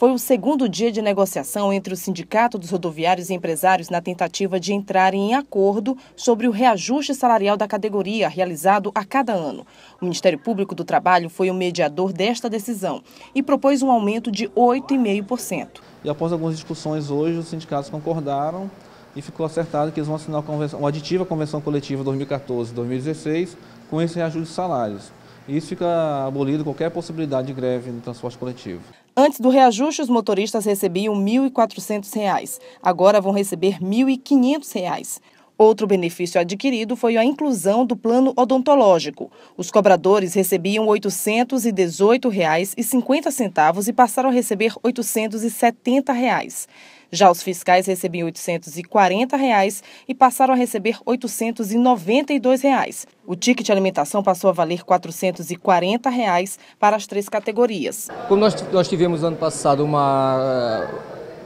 foi o segundo dia de negociação entre o Sindicato dos Rodoviários e empresários na tentativa de entrarem em acordo sobre o reajuste salarial da categoria, realizado a cada ano. O Ministério Público do Trabalho foi o mediador desta decisão e propôs um aumento de 8,5%. E após algumas discussões hoje, os sindicatos concordaram e ficou acertado que eles vão assinar uma aditiva à Convenção Coletiva 2014-2016 com esse reajuste de salários. Isso fica abolido qualquer possibilidade de greve no transporte coletivo. Antes do reajuste, os motoristas recebiam R$ 1.400. Agora vão receber R$ 1.500. Outro benefício adquirido foi a inclusão do plano odontológico. Os cobradores recebiam R$ 818,50 e passaram a receber R$ 870. Reais. Já os fiscais recebiam R$ 840 reais e passaram a receber R$ 892. O ticket de alimentação passou a valer R$ 440 reais para as três categorias. Como nós, nós tivemos ano passado uma, eh,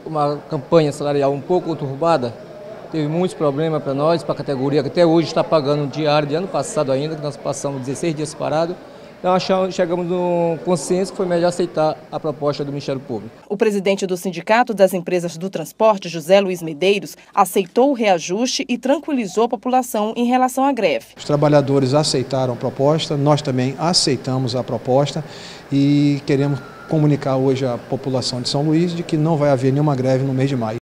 uma campanha salarial um pouco conturbada, teve muitos problemas para nós, para a categoria, que até hoje está pagando diário de ano passado ainda, que nós passamos 16 dias parados. Então achamos, chegamos no consenso que foi melhor aceitar a proposta do Ministério Público. O presidente do Sindicato das Empresas do Transporte, José Luiz Medeiros, aceitou o reajuste e tranquilizou a população em relação à greve. Os trabalhadores aceitaram a proposta, nós também aceitamos a proposta e queremos comunicar hoje à população de São Luís de que não vai haver nenhuma greve no mês de maio.